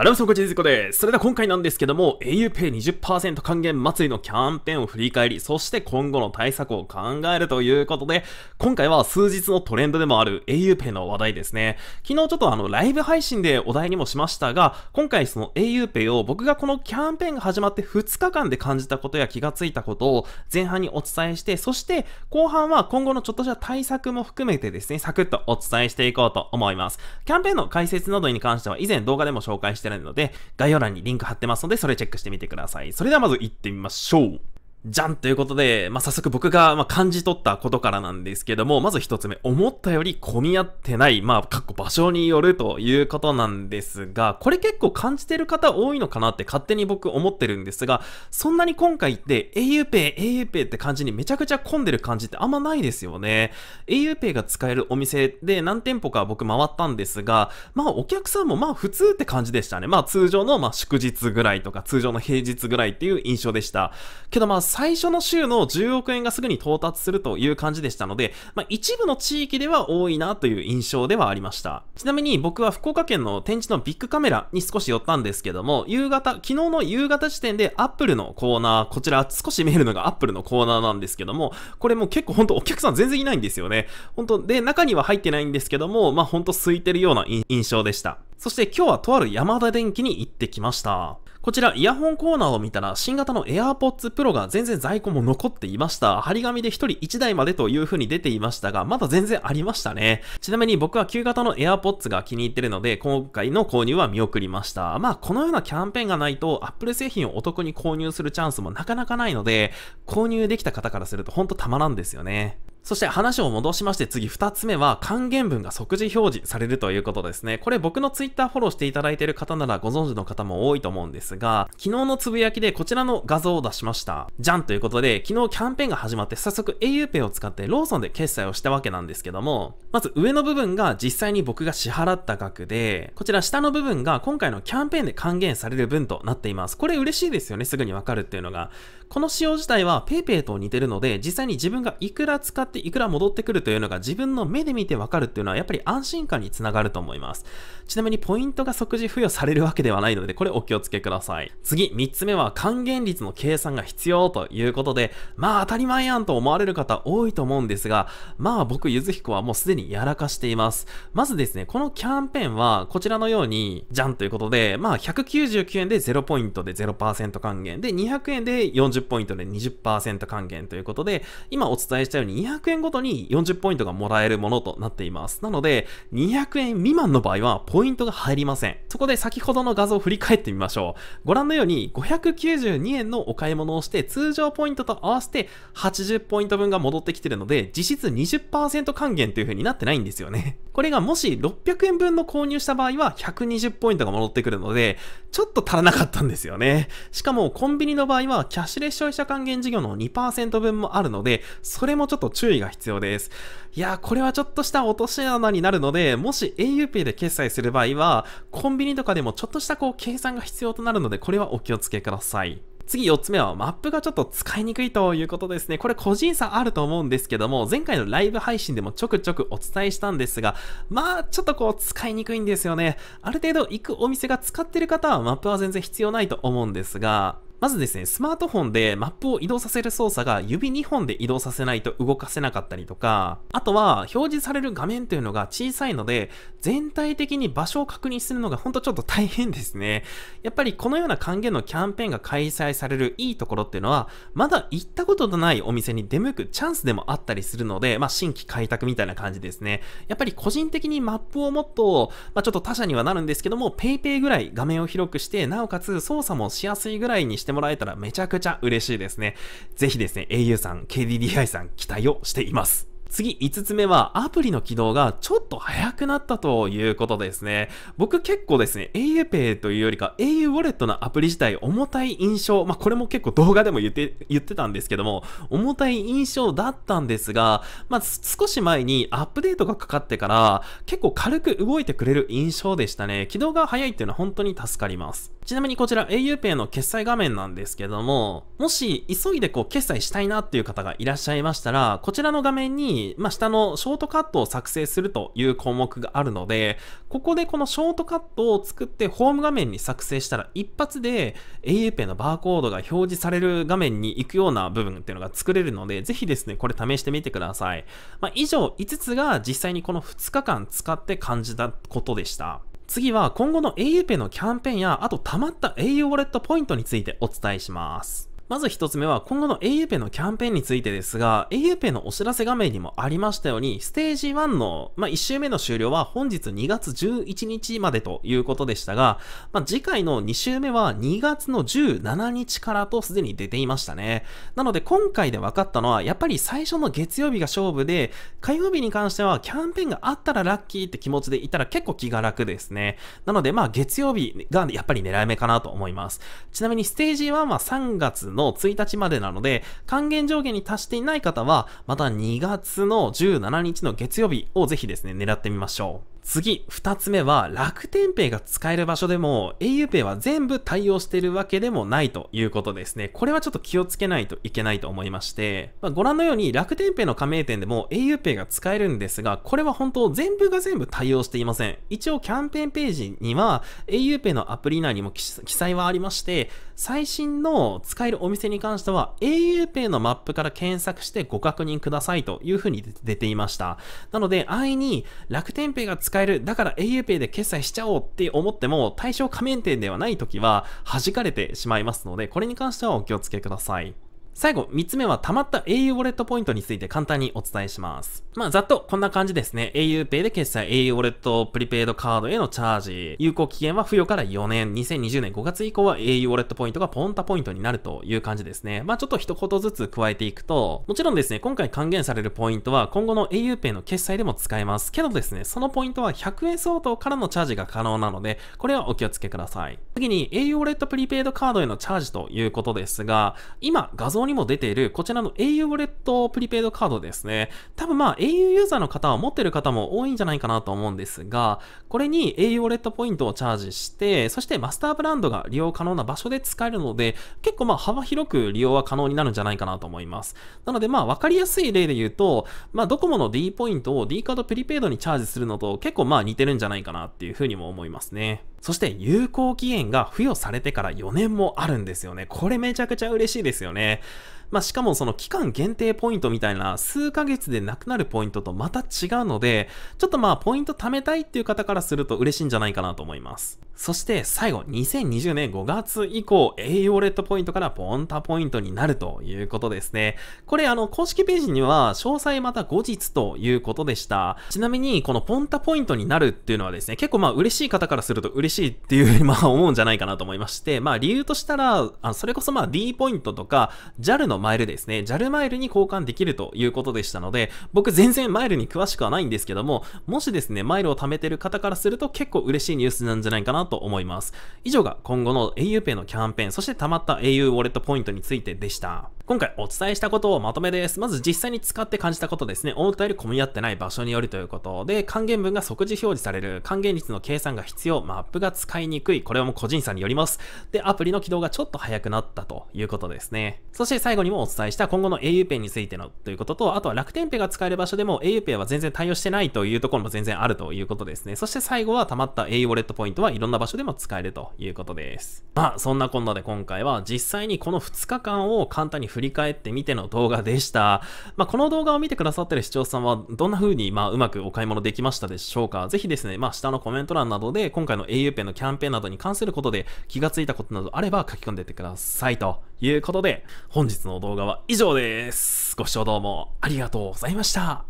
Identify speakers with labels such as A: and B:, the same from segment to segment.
A: アラムソンこちずこです。それでは今回なんですけども、auPay20% 還元祭りのキャンペーンを振り返り、そして今後の対策を考えるということで、今回は数日のトレンドでもある auPay の話題ですね。昨日ちょっとあの、ライブ配信でお題にもしましたが、今回その auPay を僕がこのキャンペーンが始まって2日間で感じたことや気がついたことを前半にお伝えして、そして後半は今後のちょっとした対策も含めてですね、サクッとお伝えしていこうと思います。キャンペーンの解説などに関しては以前動画でも紹介してないので、概要欄にリンク貼ってますので、それチェックしてみてください。それではまず行ってみましょう。じゃんということで、まあ、早速僕が、ま感じ取ったことからなんですけども、まず一つ目、思ったより混み合ってない、まあ、かっこ場所によるということなんですが、これ結構感じてる方多いのかなって勝手に僕思ってるんですが、そんなに今回って auPay、auPay って感じにめちゃくちゃ混んでる感じってあんまないですよね。auPay が使えるお店で何店舗か僕回ったんですが、まあ、お客さんもまあ、普通って感じでしたね。まあ、通常のま祝日ぐらいとか、通常の平日ぐらいっていう印象でした。けどまあ、最初の週の10億円がすぐに到達するという感じでしたので、まあ、一部の地域では多いなという印象ではありました。ちなみに僕は福岡県の展示のビッグカメラに少し寄ったんですけども、夕方、昨日の夕方時点で Apple のコーナー、こちら少し見えるのが Apple のコーナーなんですけども、これも結構ほんとお客さん全然いないんですよね。本当で、中には入ってないんですけども、まあ、ほんと空いてるような印象でした。そして今日はとある山田電機に行ってきました。こちら、イヤホンコーナーを見たら、新型の AirPods Pro が全然在庫も残っていました。張り紙で1人1台までという風に出ていましたが、まだ全然ありましたね。ちなみに僕は旧型の AirPods が気に入ってるので、今回の購入は見送りました。まあ、このようなキャンペーンがないと、Apple 製品をお得に購入するチャンスもなかなかないので、購入できた方からするとほんとたまらんですよね。そして話を戻しまして次二つ目は還元文が即時表示されるということですね。これ僕のツイッターフォローしていただいている方ならご存知の方も多いと思うんですが、昨日のつぶやきでこちらの画像を出しました。じゃんということで、昨日キャンペーンが始まって早速 auPay を使ってローソンで決済をしたわけなんですけども、まず上の部分が実際に僕が支払った額で、こちら下の部分が今回のキャンペーンで還元される分となっています。これ嬉しいですよね、すぐにわかるっていうのが。この仕様自体は PayPay と似てるので、実際に自分がいくら使ってっていくら戻ってくるというのが自分の目で見てわかるっていうのはやっぱり安心感につながると思います。ちなみにポイントが即時付与されるわけではないので、これお気をつけください。次、3つ目は還元率の計算が必要ということで、まあ当たり前やんと思われる方多いと思うんですが、まあ僕、ゆずひこはもうすでにやらかしています。まずですね、このキャンペーンはこちらのように、じゃんということで、まあ199円で0ポイントで0%還元で、200円で40ポイントで20%還元ということで、今お伝えしたように200 200円ごとに40ポイントがもらえるものとなっています。なので、200円未満の場合はポイントが入りません。そこで先ほどの画像を振り返ってみましょう。ご覧のように、592円のお買い物をして、通常ポイントと合わせて80ポイント分が戻ってきてるので、実質20%還元という風になってないんですよね。これがもし600円分の購入した場合は120ポイントが戻ってくるので、ちょっと足らなかったんですよね。しかもコンビニの場合はキャッシュレス消費者還元事業の2%分もあるので、それもちょっと注意注意が必要です。いやー、これはちょっとした落とし穴になるので、もし auPay で決済する場合は、コンビニとかでもちょっとしたこう計算が必要となるので、これはお気をつけください。次4つ目はマップがちょっと使いにくいということですね。これ個人差あると思うんですけども、前回のライブ配信でもちょくちょくお伝えしたんですが、まあちょっとこう使いにくいんですよね。ある程度行くお店が使ってる方はマップは全然必要ないと思うんですが、まずですね、スマートフォンでマップを移動させる操作が指2本で移動させないと動かせなかったりとか、あとは表示される画面というのが小さいので、全体的に場所を確認するのがほんとちょっと大変ですね。やっぱりこのような還元のキャンペーンが開催されるいいところっていうのは、まだ行ったことのないお店に出向くチャンスでもあったりするので、まあ新規開拓みたいな感じですね。やっぱり個人的にマップをもっと、まあちょっと他社にはなるんですけども、PayPay ぐらい画面を広くして、なおかつ操作もしやすいぐらいにしてしてもらえたらめちゃくちゃ嬉しいですね。ぜひですね、au さん、KDDI さん期待をしています。次、5つ目は、アプリの起動がちょっと早くなったということですね。僕結構ですね、auPay というよりか、au ウォレットのアプリ自体重たい印象、まあこれも結構動画でも言って、言ってたんですけども、重たい印象だったんですが、まあ少し前にアップデートがかかってから、結構軽く動いてくれる印象でしたね。起動が早いっていうのは本当に助かります。ちなみにこちら auPay の決済画面なんですけども、もし急いでこう決済したいなっていう方がいらっしゃいましたら、こちらの画面に、まあ、下のショートカットを作成するという項目があるので、ここでこのショートカットを作ってホーム画面に作成したら一発で auPay のバーコードが表示される画面に行くような部分っていうのが作れるので、ぜひですね、これ試してみてください。まあ、以上5つが実際にこの2日間使って感じたことでした。次は今後の au ペイのキャンペーンや、あと溜まった au ウォレットポイントについてお伝えします。まず一つ目は今後の auPay のキャンペーンについてですが、auPay のお知らせ画面にもありましたように、ステージ1の、まあ、1週目の終了は本日2月11日までということでしたが、まあ、次回の2週目は2月の17日からとすでに出ていましたね。なので今回で分かったのは、やっぱり最初の月曜日が勝負で、火曜日に関してはキャンペーンがあったらラッキーって気持ちでいたら結構気が楽ですね。なのでまあ月曜日がやっぱり狙い目かなと思います。ちなみにステージ1は3月のの1日までなので、還元上限に達していない方は、また2月の17日の月曜日をぜひですね、狙ってみましょう。次、二つ目は、楽天ペイが使える場所でも、auPay は全部対応しているわけでもないということですね。これはちょっと気をつけないといけないと思いまして、まあ、ご覧のように楽天ペイの加盟店でも auPay が使えるんですが、これは本当全部が全部対応していません。一応キャンペーンページには、auPay のアプリ内にも記載はありまして、最新の使えるお店に関しては、auPay のマップから検索してご確認くださいというふうに出ていました。なので、安易に楽天ペイが使え使える、だから auPay で決済しちゃおうって思っても、対象加盟店ではない時は弾かれてしまいますので、これに関してはお気をつけください。最後、3つ目は溜まった au ウォレットポイントについて簡単にお伝えします。まあ、ざっとこんな感じですね。auPay で決済、au ウォレットプリペイドカードへのチャージ。有効期限は付与から4年、2020年5月以降は au ウォレットポイントがポンタポイントになるという感じですね。まあ、ちょっと一言ずつ加えていくと、もちろんですね、今回還元されるポイントは今後の auPay の決済でも使えます。けどですね、そのポイントは100円相当からのチャージが可能なので、これはお気をつけください。次に au ウォレットプリペイドカードへのチャージということですが、今画像像にも出ている、こちらの au ウォレットプリペイドカードですね。多分まあ au ユーザーの方は持ってる方も多いんじゃないかなと思うんですが、これに au ウォレットポイントをチャージして、そしてマスターブランドが利用可能な場所で使えるので、結構まあ幅広く利用は可能になるんじゃないかなと思います。なのでまあ分かりやすい例で言うと、まあドコモの D ポイントを D カードプリペイドにチャージするのと結構まあ似てるんじゃないかなっていうふうにも思いますね。そして有効期限が付与されてから4年もあるんですよね。これめちゃくちゃ嬉しいですよね。まあ、しかもその期間限定ポイントみたいな数ヶ月でなくなるポイントとまた違うので、ちょっとまあポイント貯めたいっていう方からすると嬉しいんじゃないかなと思います。そして最後、2020年5月以降、栄養レッドポイントからポンタポイントになるということですね。これあの公式ページには詳細また後日ということでした。ちなみにこのポンタポイントになるっていうのはですね、結構まあ嬉しい方からすると嬉しいっていうふうにまあ思うんじゃないかなと思いまして、まあ理由としたら、あそれこそまあ D ポイントとか JAL のマイルですね、JAL マイルに交換できるということでしたので、僕全然マイルに詳しくはないんですけども、もしですね、マイルを貯めてる方からすると結構嬉しいニュースなんじゃないかなと思います。以上が今後の auPay のキャンペーン、そして溜まった au ウォレットポイントについてでした。今回お伝えしたことをまとめです。まず実際に使って感じたことですね。思ったより混み合ってない場所によりということで、還元文が即時表示される、還元率の計算が必要、マップが使いにくい、これはもう個人差によります。で、アプリの起動がちょっと早くなったということですね。そして最後にもお伝えした今後の a u ペンについてのということと、あとは楽天ペが使える場所でも a u ペイは全然対応してないというところも全然あるということですね。そして最後は溜まった a ウォレットポイントはいろんな場所でも使えるということです。まあ、そんなこんなで今回は実際にこの2日間を簡単に振振り返ってみての動画でした。まあ、この動画を見てくださってる視聴者さんは、どんな風に、まあ、うまくお買い物できましたでしょうかぜひですね、まあ、下のコメント欄などで、今回の au ペンのキャンペーンなどに関することで気がついたことなどあれば書き込んでってください。ということで、本日の動画は以上です。ご視聴どうもありがとうございました。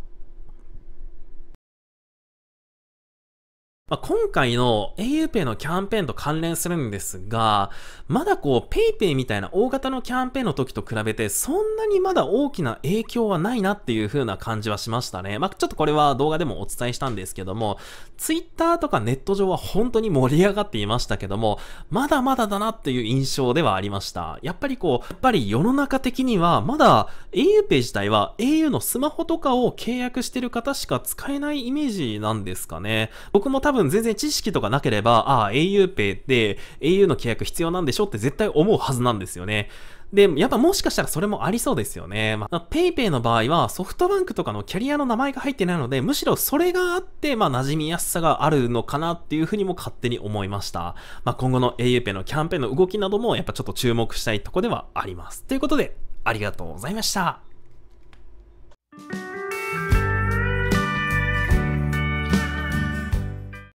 A: まあ、今回の auPay のキャンペーンと関連するんですが、まだこう PayPay みたいな大型のキャンペーンの時と比べて、そんなにまだ大きな影響はないなっていう風な感じはしましたね。まあ、ちょっとこれは動画でもお伝えしたんですけども、Twitter とかネット上は本当に盛り上がっていましたけども、まだまだだなっていう印象ではありました。やっぱりこう、やっぱり世の中的には、まだ auPay 自体は au のスマホとかを契約してる方しか使えないイメージなんですかね。僕も多分分全然知識とかなければ、ああ、auPay って au の契約必要なんでしょって絶対思うはずなんですよね。で、やっぱもしかしたらそれもありそうですよね。まあ、PayPay の場合はソフトバンクとかのキャリアの名前が入ってないので、むしろそれがあって、まあ、馴染みやすさがあるのかなっていうふうにも勝手に思いました。まあ、今後の auPay のキャンペーンの動きなども、やっぱちょっと注目したいとこではあります。ということで、ありがとうございました。